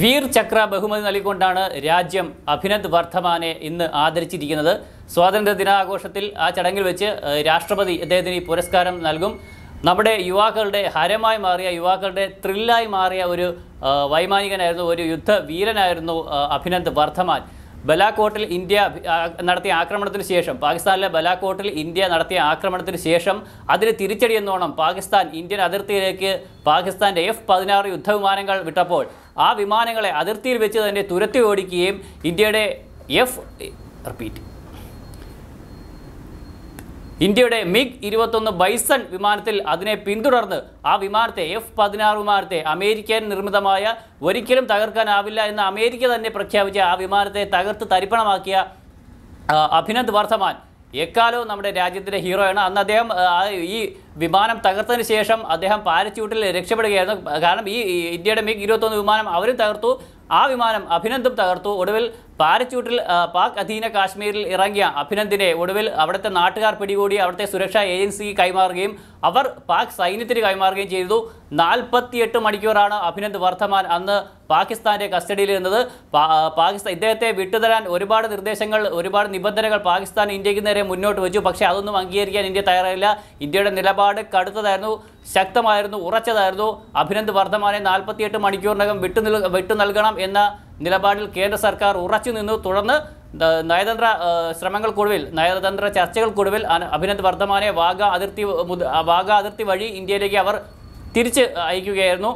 വീർ ചക്ര ബഹുമതി നൽകിക്കൊണ്ടാണ് രാജ്യം അഭിനന്ദ് വർദ്ധമാനെ ഇന്ന് ആദരിച്ചിരിക്കുന്നത് സ്വാതന്ത്ര്യ ദിനാഘോഷത്തിൽ ആ ചടങ്ങിൽ വെച്ച് രാഷ്ട്രപതി അദ്ദേഹത്തിന് ഈ പുരസ്കാരം നൽകും നമ്മുടെ യുവാക്കളുടെ ഹരമായി മാറിയ യുവാക്കളുടെ ത്രില്ലായി മാറിയ ഒരു വൈമാനികനായിരുന്നു ഒരു യുദ്ധ വീരനായിരുന്നു അഭിനന്ദ് വർദ്ധമാൻ ബലാക്കോട്ടിൽ ഇന്ത്യ നടത്തിയ ആക്രമണത്തിന് ശേഷം പാകിസ്ഥാനിലെ ബലാക്കോട്ടിൽ ഇന്ത്യ നടത്തിയ ആക്രമണത്തിന് ശേഷം അതിന് തിരിച്ചടിയെന്നോണം പാകിസ്ഥാൻ ഇന്ത്യൻ അതിർത്തിയിലേക്ക് പാകിസ്ഥാൻ്റെ എഫ് പതിനാറ് യുദ്ധവിമാനങ്ങൾ വിട്ടപ്പോൾ ആ വിമാനങ്ങളെ അതിർത്തിയിൽ വെച്ച് തന്നെ തുരത്തി ഓടിക്കുകയും ഇന്ത്യയുടെ എഫ് റിപ്പീറ്റ് ഇന്ത്യയുടെ മിഗ് ഇരുപത്തൊന്ന് ബൈസൺ വിമാനത്തിൽ അതിനെ പിന്തുടർന്ന് ആ വിമാനത്തെ എഫ് പതിനാറ് വിമാനത്തെ അമേരിക്കൻ നിർമ്മിതമായ ഒരിക്കലും തകർക്കാനാവില്ല എന്ന് അമേരിക്ക തന്നെ പ്രഖ്യാപിച്ച ആ വിമാനത്തെ തകർത്ത് തരിപ്പണമാക്കിയ അഭിനന്ദ് വർദ്ധമാൻ എക്കാലവും നമ്മുടെ രാജ്യത്തിൻ്റെ ഹീറോയാണ് അന്ന് അദ്ദേഹം ഈ വിമാനം തകർത്തതിന് ശേഷം അദ്ദേഹം പാരച്യൂട്ടിൽ രക്ഷപ്പെടുകയായിരുന്നു കാരണം ഈ ഇന്ത്യയുടെ മിക് ഇരുപത്തൊന്ന് വിമാനം അവരും തകർത്തു ആ വിമാനം അഭിനന്ദും തകർത്തു ഒടുവിൽ പാരച്യൂട്ടിൽ പാക് അധീന കാശ്മീരിൽ ഇറങ്ങിയ അഭിനന്ദിനെ ഒടുവിൽ അവിടുത്തെ നാട്ടുകാർ പിടികൂടി അവിടുത്തെ സുരക്ഷാ ഏജൻസിക്ക് കൈമാറുകയും അവർ പാക് സൈന്യത്തിന് കൈമാറുകയും ചെയ്തു നാൽപ്പത്തിയെട്ട് മണിക്കൂറാണ് അഭിനന്ദ് വർദ്ധമാൻ അന്ന് പാകിസ്ഥാന്റെ കസ്റ്റഡിയിലിരുന്നത് പാകിസ്ഥാൻ ഇദ്ദേഹത്തെ വിട്ടുതരാൻ ഒരുപാട് നിർദ്ദേശങ്ങൾ ഒരുപാട് നിബന്ധനകൾ പാകിസ്ഥാൻ ഇന്ത്യക്ക് നേരെ മുന്നോട്ട് വെച്ചു പക്ഷേ അതൊന്നും അംഗീകരിക്കാൻ ഇന്ത്യ തയ്യാറില്ല ഇന്ത്യയുടെ നിലപാട് കടുത്തതായിരുന്നു ശക്തമായിരുന്നു ഉറച്ചതായിരുന്നു അഭിനന്ദ് വർദ്ധമാനെ നാൽപ്പത്തിയെട്ട് മണിക്കൂറിനകം വിട്ടു വിട്ടു നൽകണം എന്ന നിലപാടിൽ കേന്ദ്ര സർക്കാർ ഉറച്ചു നിന്നു തുടർന്ന് നയതന്ത്ര ശ്രമങ്ങൾക്കൊടുവിൽ നയതന്ത്ര ചർച്ചകൾക്കൊടുവിൽ അഭിനന്ദ് വർദ്ധമാനെ വാഗ അതിർത്തി വാഗ അതിർത്തി വഴി ഇന്ത്യയിലേക്ക് അവർ തിരിച്ച് അയക്കുകയായിരുന്നു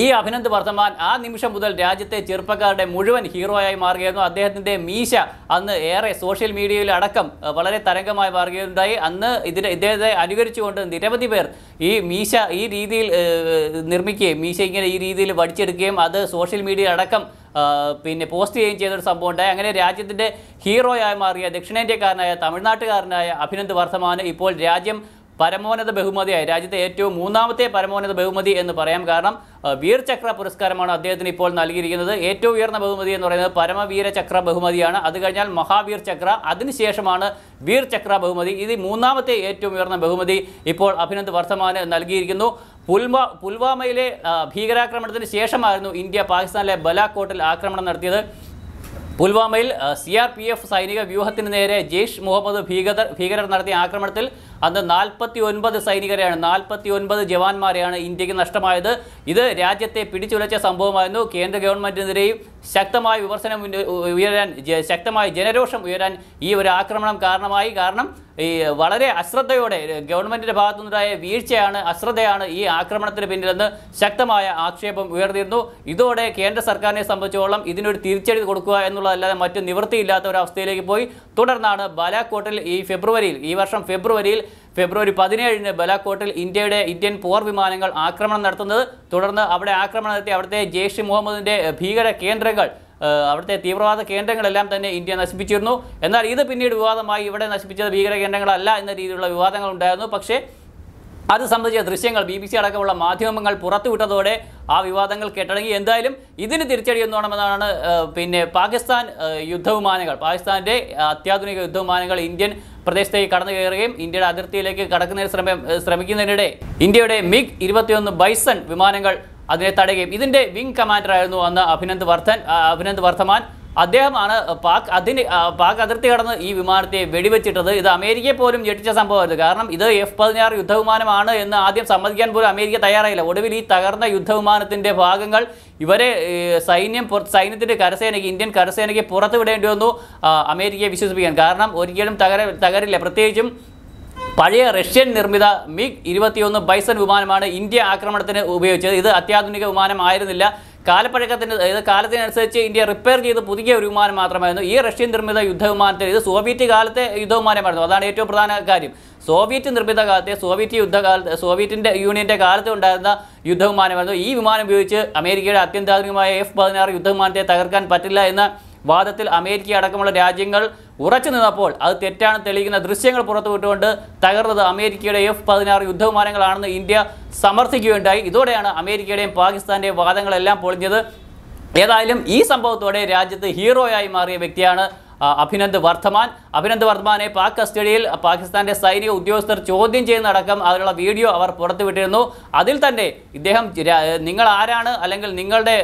ഈ അഭിനന്ദ് വർദ്ധമാൻ ആ നിമിഷം മുതൽ രാജ്യത്തെ ചെറുപ്പക്കാരുടെ മുഴുവൻ ഹീറോയായി മാറുകയായിരുന്നു അദ്ദേഹത്തിൻ്റെ മീശ അന്ന് ഏറെ സോഷ്യൽ മീഡിയയിൽ അടക്കം വളരെ തരംഗമായി മാറുകയുണ്ടായി അന്ന് ഇതിനെ ഇദ്ദേഹത്തെ അനുകരിച്ചുകൊണ്ട് നിരവധി പേർ ഈ മീശ ഈ രീതിയിൽ നിർമ്മിക്കുകയും മീശ ഇങ്ങനെ ഈ രീതിയിൽ വടിച്ചെടുക്കുകയും അത് സോഷ്യൽ മീഡിയ അടക്കം പിന്നെ പോസ്റ്റ് ചെയ്യുകയും ചെയ്ത ഒരു സംഭവം ഉണ്ടായി അങ്ങനെ രാജ്യത്തിൻ്റെ ഹീറോയായി മാറിയ ദക്ഷിണേന്ത്യക്കാരനായ തമിഴ്നാട്ടുകാരനായ അഭിനന്ദ് വർദ്ധമാന് ഇപ്പോൾ രാജ്യം പരമോന്നത ബഹുമതിയായി രാജ്യത്തെ ഏറ്റവും മൂന്നാമത്തെ പരമോന്നത ബഹുമതി എന്ന് പറയാം കാരണം വീർചക്ര പുരസ്കാരമാണ് അദ്ദേഹത്തിന് ഇപ്പോൾ നൽകിയിരിക്കുന്നത് ഏറ്റവും ഉയർന്ന ബഹുമതി എന്ന് പറയുന്നത് പരമവീര ചക്ര ബഹുമതിയാണ് അത് കഴിഞ്ഞാൽ മഹാവീർ ചക്ര അതിനുശേഷമാണ് വീർ ചക്ര ബഹുമതി ഇത് മൂന്നാമത്തെ ഏറ്റവും ഉയർന്ന ബഹുമതി ഇപ്പോൾ അഭിനന്ദ് വർദ്ധമാന് നൽകിയിരിക്കുന്നു പുൽവാ പുൽവാമയിലെ ഭീകരാക്രമണത്തിന് ശേഷമായിരുന്നു ഇന്ത്യ പാകിസ്ഥാനിലെ ബലാക്കോട്ടിൽ ആക്രമണം നടത്തിയത് പുൽവാമയിൽ സി ആർ പി എഫ് സൈനിക വ്യൂഹത്തിന് നേരെ ജെയ്ഷ് മുഹമ്മദ് ഭീകത ഭീകരർ നടത്തിയ ആക്രമണത്തിൽ അന്ന് നാൽപ്പത്തി ഒൻപത് സൈനികരെയാണ് നാൽപ്പത്തി ഒൻപത് ജവാന്മാരെയാണ് ഇന്ത്യക്ക് നഷ്ടമായത് ഇത് രാജ്യത്തെ പിടിച്ചുലച്ച സംഭവമായിരുന്നു കേന്ദ്ര ഗവൺമെൻറ്റിനെതിരെയും ശക്തമായ വിമർശനം ഉയരാൻ ശക്തമായ ജനരോഷം ഉയരാൻ ഈ ഒരു ആക്രമണം കാരണമായി കാരണം ഈ വളരെ അശ്രദ്ധയോടെ ഗവൺമെൻറ്റിൻ്റെ ഭാഗത്തുനിന്നുണ്ടായ വീഴ്ചയാണ് അശ്രദ്ധയാണ് ഈ ആക്രമണത്തിന് പിന്നിലെന്ന് ശക്തമായ ആക്ഷേപം ഉയർന്നിരുന്നു ഇതോടെ കേന്ദ്ര സർക്കാരിനെ സംബന്ധിച്ചോളം ഇതിനൊരു തിരിച്ചടി കൊടുക്കുക എന്നുള്ളതല്ലാതെ മറ്റു നിവൃത്തിയില്ലാത്ത ഒരു അവസ്ഥയിലേക്ക് പോയി തുടർന്നാണ് ബാലാക്കോട്ടിൽ ഈ ഫെബ്രുവരിയിൽ ഈ വർഷം ഫെബ്രുവരിയിൽ ഫെബ്രുവരി പതിനേഴിന് ബലാക്കോട്ടിൽ ഇന്ത്യയുടെ ഇന്ത്യൻ പോർ വിമാനങ്ങൾ ആക്രമണം നടത്തുന്നത് തുടർന്ന് അവിടെ ആക്രമണം നടത്തി അവിടുത്തെ ജെയ്ഷ് മുഹമ്മദിൻ്റെ ഭീകര കേന്ദ്രങ്ങൾ അവിടുത്തെ തീവ്രവാദ കേന്ദ്രങ്ങളെല്ലാം തന്നെ ഇന്ത്യ നശിപ്പിച്ചിരുന്നു എന്നാൽ ഇത് പിന്നീട് വിവാദമായി ഇവിടെ നശിപ്പിച്ചത് ഭീകര കേന്ദ്രങ്ങളല്ല എന്ന രീതിയിലുള്ള വിവാദങ്ങൾ ഉണ്ടായിരുന്നു പക്ഷേ അത് സംബന്ധിച്ച ദൃശ്യങ്ങൾ ബി ബി സി അടക്കമുള്ള മാധ്യമങ്ങൾ പുറത്തുവിട്ടതോടെ ആ വിവാദങ്ങൾ കെട്ടടങ്ങി എന്തായാലും ഇതിന് തിരിച്ചടിയൊന്നുണമെന്നാണ് പിന്നെ പാകിസ്ഥാൻ യുദ്ധവിമാനങ്ങൾ പാകിസ്ഥാൻ്റെ അത്യാധുനിക യുദ്ധവിമാനങ്ങൾ ഇന്ത്യൻ പ്രദേശത്തേക്ക് കടന്നു കയറുകയും ഇന്ത്യയുടെ അതിർത്തിയിലേക്ക് കടക്കുന്നതിന് ശ്രമം ശ്രമിക്കുന്നതിനിടെ ഇന്ത്യയുടെ മിഗ് ഇരുപത്തിയൊന്ന് ബൈസൺ വിമാനങ്ങൾ അതിനെ തടയുകയും ഇതിൻ്റെ വിംഗ് കമാൻഡറായിരുന്നു അന്ന് അഭിനന്ദ് വർദ്ധൻ അഭിനന്ദ് വർദ്ധമാൻ അദ്ദേഹമാണ് പാക് അതിന് പാക് അതിർത്തി കടന്ന് ഈ വിമാനത്തെ വെടിവെച്ചിട്ടത് ഇത് അമേരിക്കയെ പോലും ഞെട്ടിച്ച സംഭവമായിരുന്നു കാരണം ഇത് എഫ് പതിനാറ് യുദ്ധവിമാനമാണ് എന്ന് ആദ്യം സമ്മതിക്കാൻ പോലും അമേരിക്ക തയ്യാറായില്ല ഒടുവിൽ ഈ തകർന്ന യുദ്ധവിമാനത്തിൻ്റെ ഭാഗങ്ങൾ ഇവരെ സൈന്യം സൈന്യത്തിൻ്റെ കരസേനയ്ക്ക് ഇന്ത്യൻ കരസേനയ്ക്ക് പുറത്ത് വിടേണ്ടി വന്നു അമേരിക്കയെ വിശ്വസിപ്പിക്കാൻ കാരണം ഒരിക്കലും തകര തകരില്ല പ്രത്യേകിച്ചും പഴയ റഷ്യൻ നിർമ്മിത മിഗ് ഇരുപത്തിയൊന്ന് ബൈസൺ വിമാനമാണ് ഇന്ത്യ ആക്രമണത്തിന് ഉപയോഗിച്ചത് ഇത് അത്യാധുനിക വിമാനമായിരുന്നില്ല കാലപ്പഴക്കത്തിന് അതായത് കാലത്തിനനുസരിച്ച് ഇന്ത്യ റിപ്പയർ ചെയ്ത് പുതുക്കിയ ഒരു വിമാനം മാത്രമായിരുന്നു ഈ റഷ്യൻ നിർമ്മിത യുദ്ധവിമാനത്തിൽ ഇത് സോവിയറ്റ് കാലത്തെ യുദ്ധവിമാനമായിരുന്നു അതാണ് ഏറ്റവും പ്രധാന കാര്യം സോവിയറ്റ് നിർമ്മിത കാലത്തെ സോവിയറ്റ് യുദ്ധകാലത്ത് സോവിയറ്റിൻ്റെ യൂണിയൻ്റെ കാലത്ത് ഉണ്ടായിരുന്ന യുദ്ധവിമാനമായിരുന്നു ഈ വിമാനം ഉപയോഗിച്ച് അമേരിക്കയുടെ അത്യന്താധുനികമായ എഫ് പതിനാറ് യുദ്ധവിമാനത്തെ തകർക്കാൻ പറ്റില്ല എന്ന വാദത്തിൽ അമേരിക്ക അടക്കമുള്ള രാജ്യങ്ങൾ ഉറച്ചു നിന്നപ്പോൾ അത് തെറ്റാണ് തെളിയിക്കുന്ന ദൃശ്യങ്ങൾ പുറത്തുവിട്ടുകൊണ്ട് തകർന്നത് അമേരിക്കയുടെ എഫ് പതിനാറ് യുദ്ധവിമാനങ്ങളാണെന്ന് ഇന്ത്യ സമർത്ഥിക്കുകയുണ്ടായി ഇതോടെയാണ് അമേരിക്കയുടെയും പാകിസ്ഥാന്റെയും വാദങ്ങളെല്ലാം പൊളിഞ്ഞത് ഏതായാലും ഈ സംഭവത്തോടെ രാജ്യത്ത് ഹീറോയായി മാറിയ വ്യക്തിയാണ് അഭിനന്ദ് വർദ്ധമാൻ അഭിനന്ദ് വർദ്ധമാനെ പാക് കസ്റ്റഡിയിൽ പാകിസ്ഥാന്റെ സൈനിക ഉദ്യോഗസ്ഥർ ചോദ്യം ചെയ്യുന്നതടക്കം അതിനുള്ള വീഡിയോ അവർ പുറത്തുവിട്ടിരുന്നു അതിൽ തന്നെ ഇദ്ദേഹം നിങ്ങൾ ആരാണ് അല്ലെങ്കിൽ നിങ്ങളുടെ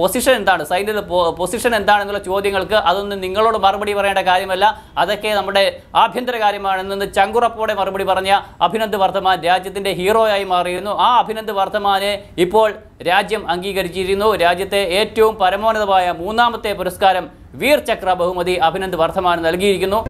പൊസിഷൻ എന്താണ് സൈന്യത്തിൽ പൊസിഷൻ എന്താണെന്നുള്ള ചോദ്യങ്ങൾക്ക് അതൊന്നും നിങ്ങളോട് മറുപടി പറയേണ്ട കാര്യമല്ല അതൊക്കെ നമ്മുടെ ആഭ്യന്തര കാര്യമാണെന്ന് ചങ്കുറപ്പോടെ മറുപടി പറഞ്ഞ അഭിനന്ദ് വർദ്ധമാൻ രാജ്യത്തിൻ്റെ ഹീറോയായി മാറിയിരുന്നു ആ അഭിനന്ദ് വർദ്ധമാനെ ഇപ്പോൾ രാജ്യം അംഗീകരിച്ചിരുന്നു രാജ്യത്തെ ഏറ്റവും പരമോന്നതമായ മൂന്നാമത്തെ പുരസ്കാരം വീർ ചക്ര ബഹുമതി അഭിനന്ദ് വർദ്ധമാൻ നൽകിയിരിക്കുന്നു